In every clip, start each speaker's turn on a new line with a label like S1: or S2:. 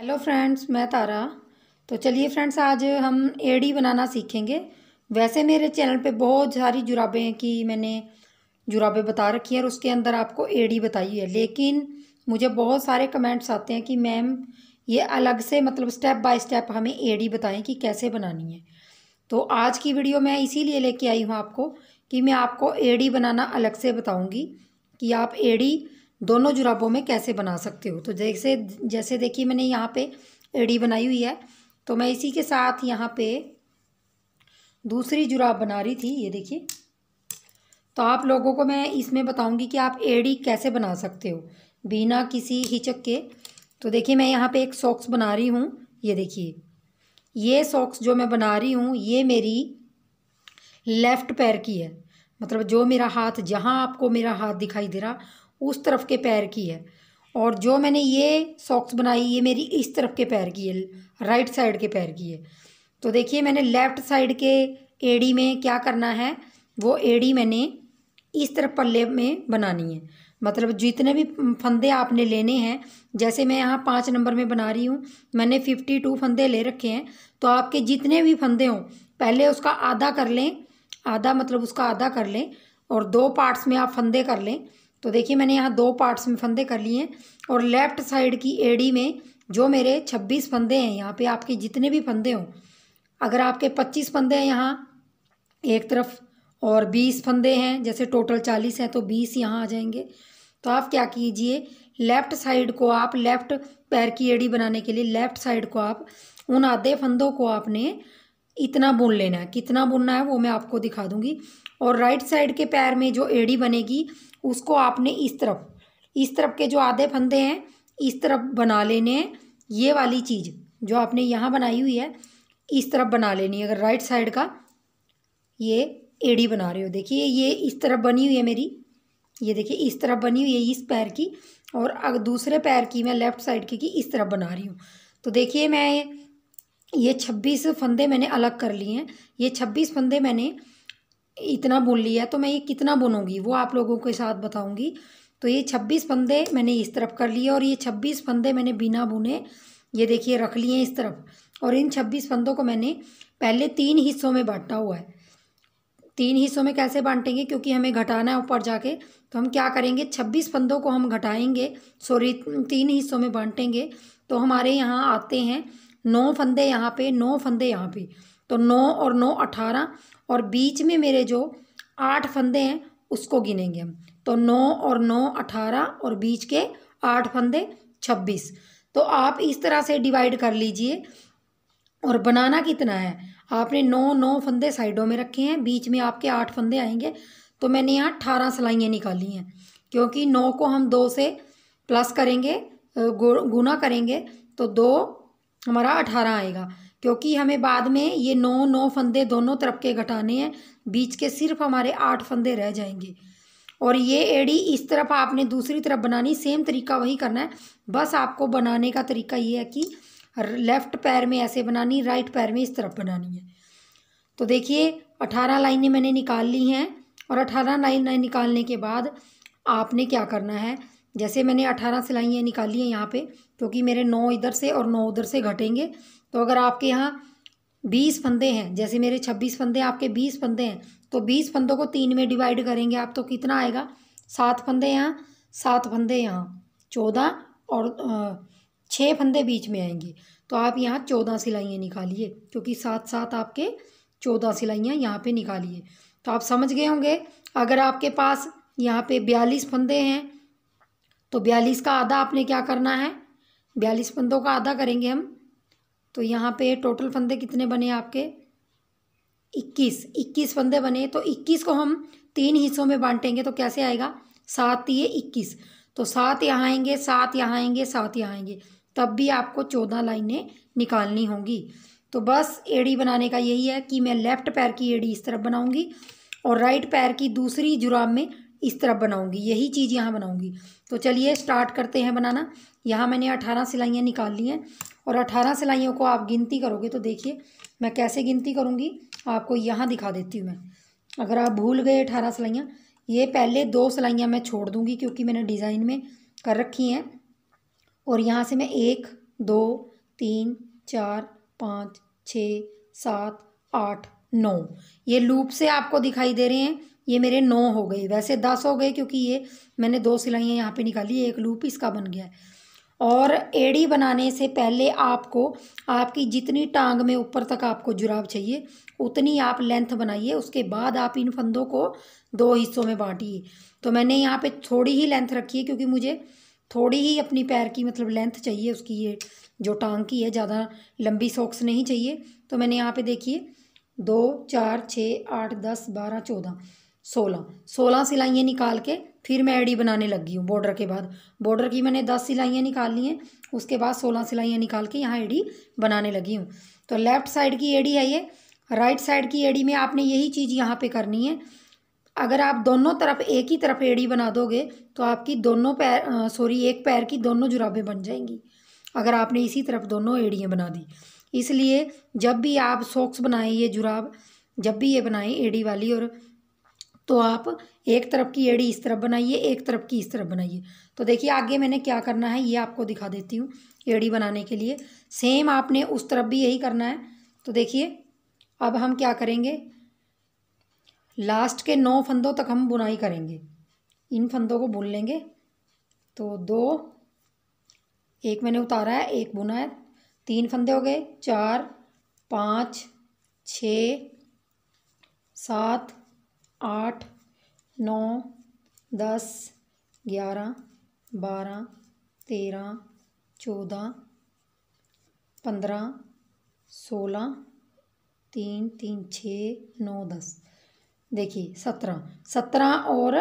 S1: hello friends मैं तारा तो चलिए फ्रेंड्स आज हम एड़ी बनाना सीखेंगे वैसे मेरे चैनल पे बहुत सारी जुराबें की मैंने जुराबें बता रखी हैं और उसके अंदर आपको एड़ी बताई है लेकिन मुझे बहुत सारे कमेंट्स आते हैं कि मैम ये अलग से मतलब स्टेप बाय स्टेप हमें एड़ी बताएं कि कैसे बनानी है तो आज की वीडियो मैं इसीलिए लेके आई हूँ आपको कि मैं आपको एड़ी बनाना अलग से बताऊँगी कि आप एड़ी दोनों जुराबों में कैसे बना सकते हो तो जैसे जैसे देखिए मैंने यहाँ पे एडी बनाई हुई है तो मैं इसी के साथ यहाँ पे दूसरी जुराब बना रही थी ये देखिए तो आप लोगों को मैं इसमें बताऊंगी कि आप एडी कैसे बना सकते हो बिना किसी हिचक के तो देखिए मैं यहाँ पे एक सॉक्स बना रही हूँ ये देखिए ये सॉक्स जो मैं बना रही हूँ ये मेरी लेफ़्ट पैर की है मतलब जो मेरा हाथ जहाँ आपको मेरा हाथ दिखाई दे रहा उस तरफ के पैर की है और जो मैंने ये सॉक्स बनाई ये मेरी इस तरफ के पैर की है राइट साइड के पैर की है तो देखिए मैंने लेफ़्ट साइड के एड़ी में क्या करना है वो एड़ी मैंने इस तरफ पल्ले में बनानी है मतलब जितने भी फंदे आपने लेने हैं जैसे मैं यहाँ पाँच नंबर में बना रही हूँ मैंने फिफ्टी टू फंदे ले रखे हैं तो आपके जितने भी फंदे हों पहले उसका आधा कर लें आधा मतलब उसका आधा कर लें और दो पार्ट्स में आप फंदे कर लें तो देखिए मैंने यहाँ दो पार्ट्स में फंदे कर लिए हैं और लेफ़्ट साइड की एडी में जो मेरे छब्बीस फंदे हैं यहाँ पे आपके जितने भी फंदे हों अगर आपके पच्चीस फंदे हैं यहाँ एक तरफ और बीस फंदे हैं जैसे टोटल चालीस हैं तो बीस यहाँ आ जाएंगे तो आप क्या कीजिए लेफ़्ट साइड को आप लेफ़्ट पैर की एड़ी बनाने के लिए लेफ़्ट साइड को आप उन आधे फंदों को आपने इतना बुन लेना है कितना बुनना है वो मैं आपको दिखा दूंगी और राइट साइड के पैर में जो एड़ी बनेगी उसको आपने इस तरफ इस तरफ के जो आधे फंदे हैं इस तरफ बना लेने हैं ये वाली चीज़ जो आपने यहाँ बनाई हुई है इस तरफ बना लेनी है अगर राइट साइड का ये एड़ी बना रहे हो देखिए ये इस तरफ बनी हुई है मेरी ये देखिए इस तरफ बनी हुई है इस पैर की और अगर दूसरे पैर की मैं लेफ़्ट साइड की, की इस तरफ बना रही हूँ तो देखिए मैं ये छब्बीस फंदे मैंने अलग कर लिए हैं ये छब्बीस फंदे मैंने इतना बुन लिया तो मैं ये कितना बुनूँगी वो आप लोगों के साथ बताऊँगी तो ये छब्बीस फंदे मैंने इस तरफ कर लिए और ये छब्बीस फंदे मैंने बिना बुने ये देखिए रख लिए इस तरफ और इन छब्बीस फंदों को मैंने पहले तीन हिस्सों में बांटा हुआ है तीन हिस्सों में कैसे बांटेंगे क्योंकि हमें घटाना है ऊपर जाके तो हम क्या करेंगे छब्बीस फंदों को हम घटाएंगे सॉरी तीन हिस्सों में बांटेंगे तो हमारे यहाँ आते हैं नौ फंदे यहाँ पे नौ फंदे यहाँ पे तो नौ और नौ अठारह और बीच में मेरे जो आठ फंदे हैं उसको गिनेंगे हम तो नौ और नौ अठारह और बीच के आठ फंदे छब्बीस तो आप इस तरह से डिवाइड कर लीजिए और बनाना कितना है आपने नौ नौ फंदे साइडों में रखे हैं बीच में आपके आठ फंदे आएंगे तो मैंने यहाँ अठारह सिलाइयाँ निकाली हैं क्योंकि नौ को हम दो से प्लस करेंगे गुना करेंगे तो दो हमारा अठारह आएगा क्योंकि हमें बाद में ये नौ नौ फंदे दोनों तरफ के घटाने हैं बीच के सिर्फ हमारे आठ फंदे रह जाएंगे और ये एड़ी इस तरफ आपने दूसरी तरफ बनानी सेम तरीका वही करना है बस आपको बनाने का तरीका ये है कि लेफ़्ट पैर में ऐसे बनानी राइट पैर में इस तरफ बनानी है तो देखिए अठारह लाइनें मैंने निकाल ली हैं और अठारह लाइन निकालने के बाद आपने क्या करना है जैसे मैंने अठारह सिलाइयाँ निकाली हैं यहाँ पे क्योंकि मेरे नौ इधर से और नौ उधर से घटेंगे तो अगर आपके यहाँ बीस फंदे हैं जैसे मेरे छब्बीस फंदे आपके बीस फंदे हैं तो बीस फंदों को तीन में डिवाइड करेंगे आप तो कितना आएगा सात फंदे यहाँ सात फंदे यहाँ चौदह और छः फंदे बीच में आएंगे तो आप यहाँ चौदह सिलाइयाँ निकालिए क्योंकि साथ साथ आपके चौदह सिलाइयाँ यहाँ पे निकालिए तो आप समझ गए होंगे अगर आपके पास यहाँ पे बयालीस फंदे हैं तो बयालीस का आधा आपने क्या करना है बयालीस फंदों का आधा करेंगे हम तो यहाँ पे टोटल फंदे कितने बने आपके इक्कीस इक्कीस फंदे बने तो इक्कीस को हम तीन हिस्सों में बांटेंगे तो कैसे आएगा सात ये इक्कीस तो सात यहाँ आएंगे सात यहाँ आएंगे सात यहाँ आएंगे तब भी आपको चौदह लाइनें निकालनी होंगी तो बस एड़ी बनाने का यही है कि मैं लेफ़्ट पैर की एड़ी इस तरफ बनाऊंगी और राइट पैर की दूसरी जुराब में इस तरफ बनाऊंगी यही चीज़ यहाँ बनाऊंगी तो चलिए स्टार्ट करते हैं बनाना यहाँ मैंने अठारह सिलाइयाँ निकाल ली हैं और अठारह सिलाइयों को आप गिनती करोगे तो देखिए मैं कैसे गिनती करूँगी आपको यहाँ दिखा देती हूँ मैं अगर आप भूल गए अठारह सिलाइयाँ ये पहले दो सिलाइयाँ मैं छोड़ दूँगी क्योंकि मैंने डिज़ाइन में कर रखी हैं और यहाँ से मैं एक दो तीन चार पाँच छ सात आठ नौ ये लूप से आपको दिखाई दे रहे हैं ये मेरे नौ हो गए वैसे दस हो गए क्योंकि ये मैंने दो सिलाइयाँ यहाँ पे निकाली एक लूप इसका बन गया है और एड़ी बनाने से पहले आपको आपकी जितनी टांग में ऊपर तक आपको जुराब चाहिए उतनी आप लेंथ बनाइए उसके बाद आप इन फंदों को दो हिस्सों में बांटिए तो मैंने यहाँ पे थोड़ी ही लेंथ रखी है क्योंकि मुझे थोड़ी ही अपनी पैर की मतलब लेंथ चाहिए उसकी ये जो टांग की है ज़्यादा लंबी सॉक्स नहीं चाहिए तो मैंने यहाँ पर देखिए दो चार छः आठ दस बारह चौदह सोलह सोलह सिलाइयाँ निकाल के फिर मैं एडी बनाने लगी हूँ बॉर्डर के बाद बॉर्डर की मैंने दस सिलाइयाँ निकाल ली हैं उसके बाद सोलह सिलाइयाँ निकाल के यहाँ एडी बनाने लगी हूँ तो लेफ़्ट साइड की एडी है ये राइट साइड की एडी में आपने यही चीज़ यहाँ पे करनी है अगर आप दोनों तरफ एक ही तरफ एड़ी बना दोगे तो आपकी दोनों पैर सॉरी एक पैर की दोनों जुराबें बन जाएंगी अगर आपने इसी तरफ दोनों एड़ियाँ बना दी इसलिए जब भी आप सॉक्स बनाएं ये जुराब जब भी ये बनाएं एड़ी वाली और तो आप एक तरफ की एड़ी इस तरफ बनाइए एक तरफ की इस तरफ बनाइए तो देखिए आगे मैंने क्या करना है ये आपको दिखा देती हूँ एड़ी बनाने के लिए सेम आपने उस तरफ भी यही करना है तो देखिए अब हम क्या करेंगे लास्ट के नौ फंदों तक हम बुनाई करेंगे इन फंदों को बुन लेंगे तो दो एक मैंने उतारा है एक बुना है तीन फंदे हो गए चार पाँच छ सात आठ नौ दस ग्यारह बारह तेरह चौदह पंद्रह सोलह तीन तीन छः नौ दस देखिए सत्रह सत्रह और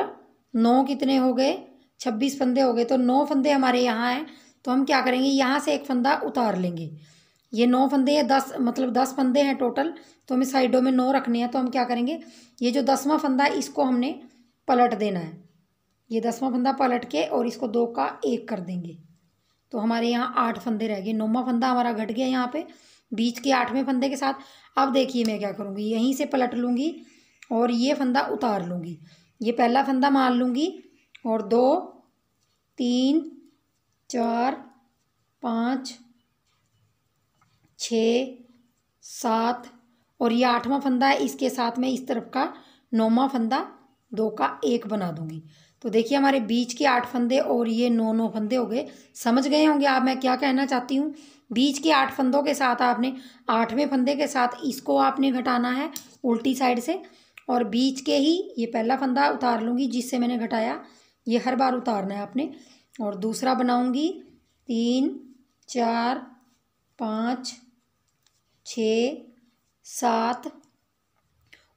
S1: नौ कितने हो गए छब्बीस फंदे हो गए तो नौ फंदे हमारे यहाँ हैं तो हम क्या करेंगे यहाँ से एक फंदा उतार लेंगे ये नौ फंदे हैं दस मतलब दस फंदे हैं टोटल तो हमें साइडों में नौ रखने हैं तो हम क्या करेंगे ये जो दसवां फंदा है इसको हमने पलट देना है ये दसवां फंदा पलट के और इसको दो का एक कर देंगे तो हमारे यहाँ आठ फंदे रह गए नौवा फंदा हमारा घट गया यहाँ पे बीच के आठवें फंदे के साथ अब देखिए मैं क्या करूँगी यहीं से पलट लूँगी और ये फंदा उतार लूँगी ये पहला फंदा मार लूँगी और दो तीन चार पाँच छः सात और ये आठवां फंदा है इसके साथ में इस तरफ का नौवा फंदा दो का एक बना दूंगी तो देखिए हमारे बीच के आठ फंदे और ये नौ नौ फंदे हो गए समझ गए होंगे आप मैं क्या कहना चाहती हूँ बीच के आठ फंदों के साथ आपने आठवें फंदे के साथ इसको आपने घटाना है उल्टी साइड से और बीच के ही ये पहला फंदा उतार लूँगी जिससे मैंने घटाया ये हर बार उतारना है आपने और दूसरा बनाऊँगी तीन चार पाँच छ सात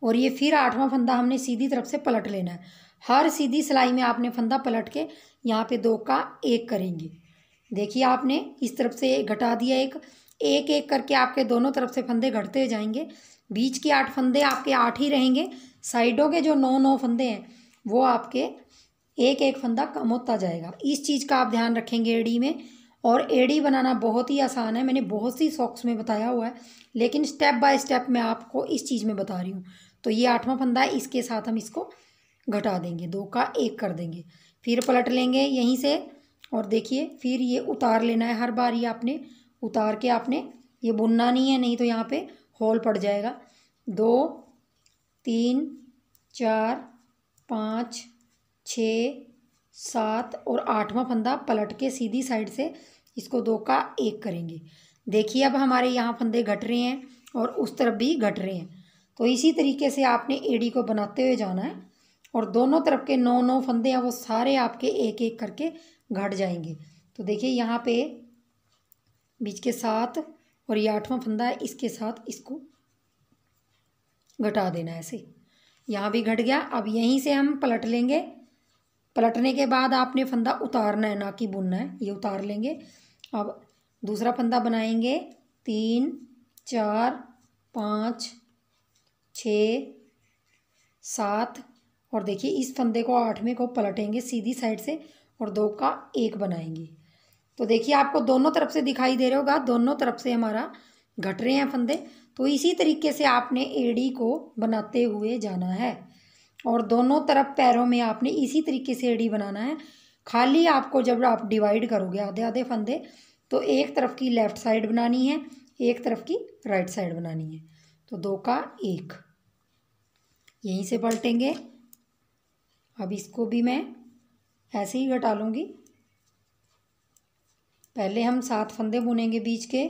S1: और ये फिर आठवां फंदा हमने सीधी तरफ से पलट लेना है हर सीधी सिलाई में आपने फंदा पलट के यहाँ पे दो का एक करेंगे देखिए आपने इस तरफ से घटा दिया एक एक एक करके आपके दोनों तरफ से फंदे घटते जाएंगे बीच के आठ फंदे आपके आठ ही रहेंगे साइडों के जो नौ नौ फंदे हैं वो आपके एक एक फंदा कम होता जाएगा इस चीज़ का आप ध्यान रखेंगे एडी में और एड़ी बनाना बहुत ही आसान है मैंने बहुत सी सॉक्स में बताया हुआ है लेकिन स्टेप बाय स्टेप मैं आपको इस चीज़ में बता रही हूँ तो ये आठवां फंदा है इसके साथ हम इसको घटा देंगे दो का एक कर देंगे फिर पलट लेंगे यहीं से और देखिए फिर ये उतार लेना है हर बार ये आपने उतार के आपने ये बुनना नहीं है नहीं तो यहाँ पर होल पड़ जाएगा दो तीन चार पाँच छ सात और आठवां फंदा पलट के सीधी साइड से इसको दो का एक करेंगे देखिए अब हमारे यहाँ फंदे घट रहे हैं और उस तरफ भी घट रहे हैं तो इसी तरीके से आपने एडी को बनाते हुए जाना है और दोनों तरफ के नौ नौ फंदे हैं वो सारे आपके एक एक करके घट जाएंगे तो देखिए यहाँ पे बीच के साथ और ये आठवां फंदा है इसके साथ इसको घटा देना ऐसे यहाँ भी घट गया अब यहीं से हम पलट लेंगे पलटने के बाद आपने फंदा उतारना है ना कि बुनना है ये उतार लेंगे अब दूसरा फंदा बनाएंगे तीन चार पाँच छ सात और देखिए इस फंदे को आठवें को पलटेंगे सीधी साइड से और दो का एक बनाएंगे तो देखिए आपको दोनों तरफ से दिखाई दे रहा होगा दोनों तरफ से हमारा घट रहे हैं फंदे तो इसी तरीके से आपने एडी को बनाते हुए जाना है और दोनों तरफ पैरों में आपने इसी तरीके से एड़ी बनाना है खाली आपको जब आप डिवाइड करोगे आधे आधे फंदे तो एक तरफ की लेफ़्ट साइड बनानी है एक तरफ की राइट साइड बनानी है तो दो का एक यहीं से पलटेंगे अब इसको भी मैं ऐसे ही घटा लूँगी पहले हम सात फंदे बुनेंगे बीच के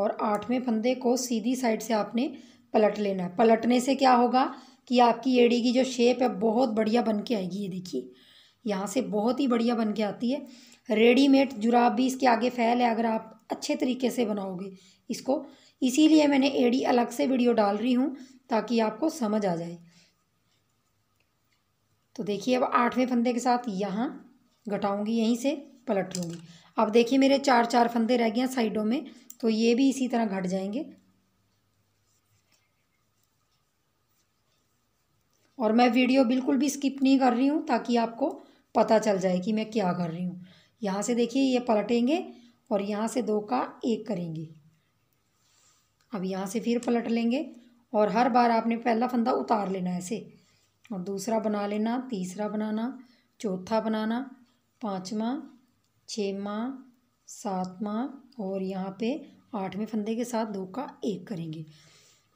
S1: और आठवें फंदे को सीधी साइड से आपने पलट लेना है पलटने से क्या होगा कि आपकी एड़ी की जो शेप है बहुत बढ़िया बन के आएगी ये देखिए यहाँ से बहुत ही बढ़िया बन के आती है रेडीमेड जुराब भी इसके आगे फैल है अगर आप अच्छे तरीके से बनाओगे इसको इसीलिए मैंने एड़ी अलग से वीडियो डाल रही हूँ ताकि आपको समझ आ जाए तो देखिए अब आठवें फंदे के साथ यहाँ घटाऊंगी यहीं से पलट लूँगी अब देखिए मेरे चार चार फंदे रह गए हैं साइडों में तो ये भी इसी तरह घट जाएंगे और मैं वीडियो बिल्कुल भी स्किप नहीं कर रही हूँ ताकि आपको पता चल जाए कि मैं क्या कर रही हूँ यहाँ से देखिए ये पलटेंगे और यहाँ से दो का एक करेंगे अब यहाँ से फिर पलट लेंगे और हर बार आपने पहला फंदा उतार लेना है ऐसे और दूसरा बना लेना तीसरा बनाना चौथा बनाना पाँचवा छवा सातवा और यहाँ पे आठवें फंदे के साथ दो का एक करेंगे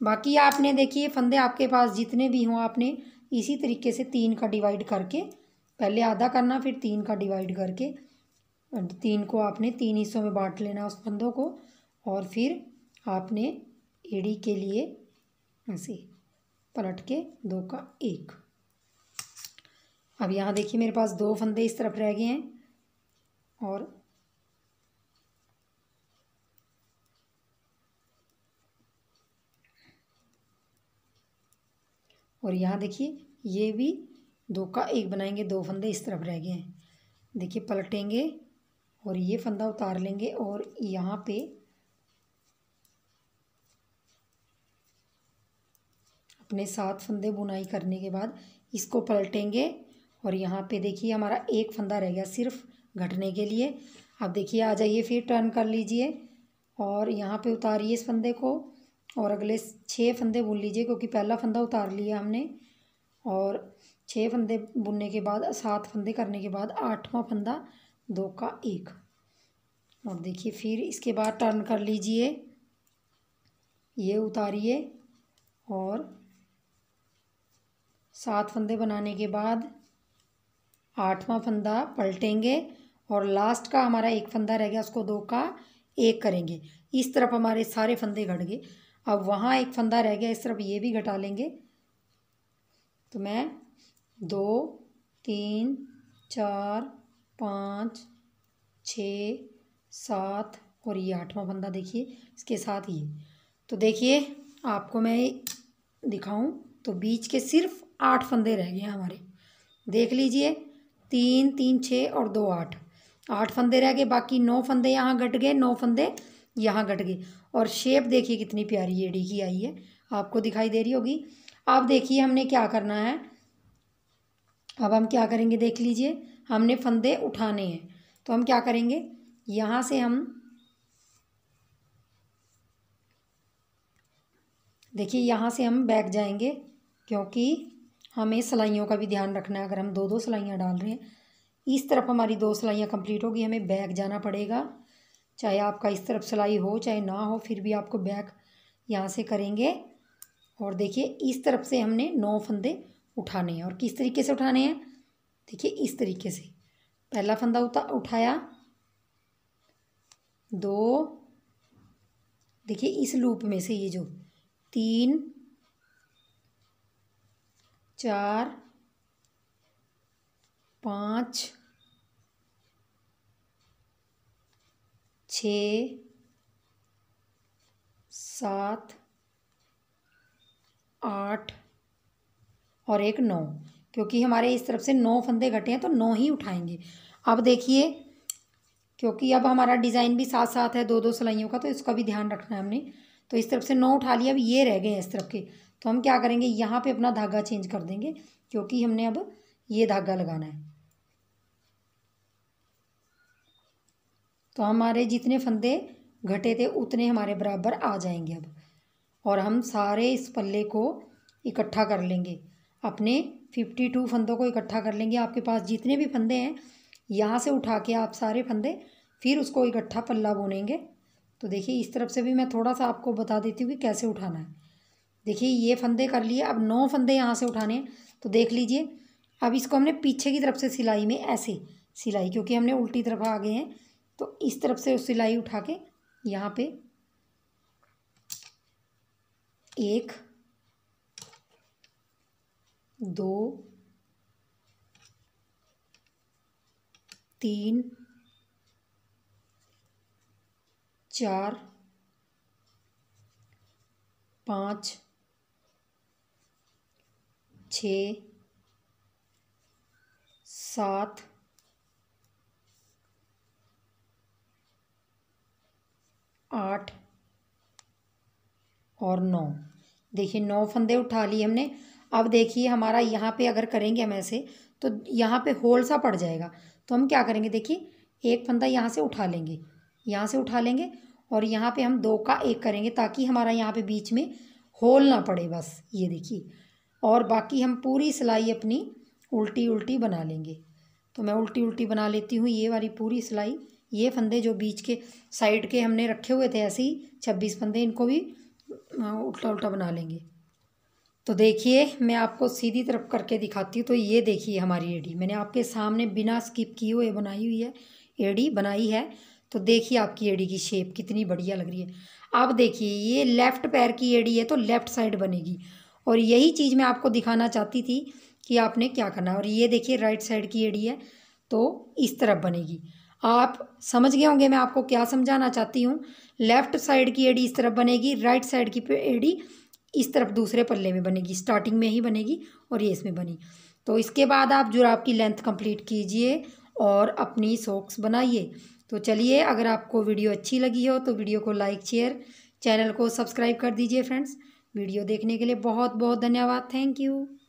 S1: बाकी आपने देखिए फंदे आपके पास जितने भी हों आपने इसी तरीके से तीन का डिवाइड करके पहले आधा करना फिर तीन का डिवाइड करके तीन को आपने तीन हिस्सों में बांट लेना उस फंदों को और फिर आपने एड़ी के लिए ऐसे पलट के दो का एक अब यहाँ देखिए मेरे पास दो फंदे इस तरफ रह गए हैं और और यहाँ देखिए ये भी दो का एक बनाएंगे दो फंदे इस तरफ रह गए हैं देखिए पलटेंगे और ये फंदा उतार लेंगे और यहाँ पे अपने सात फंदे बुनाई करने के बाद इसको पलटेंगे और यहाँ पे देखिए हमारा एक फंदा रह गया सिर्फ घटने के लिए अब देखिए आ जाइए फिर टर्न कर लीजिए और यहाँ पे उतारिए इस फंदे को और अगले छः फंदे बुन लीजिए क्योंकि पहला फंदा उतार लिया हमने और छः फंदे बुनने के बाद सात फंदे करने के बाद आठवां फंदा दो का एक और देखिए फिर इसके बाद टर्न कर लीजिए ये उतारिए और सात फंदे बनाने के बाद आठवां फंदा पलटेंगे और लास्ट का हमारा एक फंदा रह गया उसको दो का एक करेंगे इस तरफ हमारे सारे फंदे घट गए अब वहाँ एक फंदा रह गया इस तरफ ये भी घटा लेंगे तो मैं दो तीन चार पाँच छ सात और ये आठवां फंदा देखिए इसके साथ ये तो देखिए आपको मैं दिखाऊं तो बीच के सिर्फ आठ फंदे रह गए हमारे देख लीजिए तीन तीन छः और दो आठ आठ फंदे रह गए बाकी नौ फंदे यहाँ घट गए नौ फंदे यहाँ घट गई और शेप देखिए कितनी प्यारी एडी की आई है आपको दिखाई दे रही होगी आप देखिए हमने क्या करना है अब हम क्या करेंगे देख लीजिए हमने फंदे उठाने हैं तो हम क्या करेंगे यहाँ से हम देखिए यहाँ से हम बैक जाएंगे क्योंकि हमें सिलाइयों का भी ध्यान रखना है अगर हम दो दो सिलाइयाँ डाल रहे हैं इस तरफ हमारी दो सिलाइयाँ कंप्लीट होगी हमें बैक जाना पड़ेगा चाहे आपका इस तरफ सिलाई हो चाहे ना हो फिर भी आपको बैक यहाँ से करेंगे और देखिए इस तरफ से हमने नौ फंदे उठाने हैं और किस तरीके से उठाने हैं देखिए इस तरीके से पहला फंदा उठा उठाया दो देखिए इस लूप में से ये जो तीन चार पाँच छ सात आठ और एक नौ क्योंकि हमारे इस तरफ से नौ फंदे घटे हैं तो नौ ही उठाएंगे अब देखिए क्योंकि अब हमारा डिज़ाइन भी साथ साथ है दो दो सिलाइयों का तो इसका भी ध्यान रखना है हमने तो इस तरफ से नौ उठा लिया अब ये रह गए हैं इस तरफ के तो हम क्या करेंगे यहाँ पे अपना धागा चेंज कर देंगे क्योंकि हमने अब ये धागा लगाना है तो हमारे जितने फंदे घटे थे उतने हमारे बराबर आ जाएंगे अब और हम सारे इस पल्ले को इकट्ठा कर लेंगे अपने फिफ्टी टू फंदों को इकट्ठा कर लेंगे आपके पास जितने भी फंदे हैं यहाँ से उठा के आप सारे फंदे फिर उसको इकट्ठा पल्ला बुनेंगे तो देखिए इस तरफ से भी मैं थोड़ा सा आपको बता देती हूँ कि कैसे उठाना है देखिए ये फंदे कर लिए अब नौ फंदे यहाँ से उठाने हैं तो देख लीजिए अब इसको हमने पीछे की तरफ से सिलाई में ऐसे सिलाई क्योंकि हमने उल्टी तरफ आ गए हैं तो इस तरफ से सिलाई उठा के यहाँ पे एक दो तीन चार पाँच छ सात आठ और नौ देखिए नौ फंदे उठा लिए हमने अब देखिए हमारा यहाँ पे अगर करेंगे हम ऐसे तो यहाँ पे होल सा पड़ जाएगा तो हम क्या करेंगे देखिए एक फंदा यहाँ से उठा लेंगे यहाँ से उठा लेंगे और यहाँ पे हम दो का एक करेंगे ताकि हमारा यहाँ पे बीच में होल ना पड़े बस ये देखिए और बाकी हम पूरी सिलाई अपनी उल्टी उल्टी बना लेंगे तो मैं उल्टी उल्टी बना लेती हूँ ये वाली पूरी सिलाई ये फंदे जो बीच के साइड के हमने रखे हुए थे ऐसे ही छब्बीस फंदे इनको भी उल्टा उल्टा बना लेंगे तो देखिए मैं आपको सीधी तरफ करके दिखाती हूँ तो ये देखिए हमारी एडी मैंने आपके सामने बिना स्किप किए हुए बनाई हुई है एडी बनाई है तो देखिए आपकी एडी की शेप कितनी बढ़िया लग रही है आप देखिए ये लेफ़्ट पैर की एडी है तो लेफ़्ट साइड बनेगी और यही चीज़ मैं आपको दिखाना चाहती थी कि आपने क्या करना है और ये देखिए राइट साइड की एडी है तो इस तरफ बनेगी आप समझ गए होंगे मैं आपको क्या समझाना चाहती हूँ लेफ्ट साइड की एडी इस तरफ बनेगी राइट साइड की एडी इस तरफ दूसरे पल्ले में बनेगी स्टार्टिंग में ही बनेगी और ये इसमें बनी तो इसके बाद आप जुराब की लेंथ कंप्लीट कीजिए और अपनी सॉक्स बनाइए तो चलिए अगर आपको वीडियो अच्छी लगी हो तो वीडियो को लाइक शेयर चैनल को सब्सक्राइब कर दीजिए फ्रेंड्स वीडियो देखने के लिए बहुत बहुत धन्यवाद थैंक यू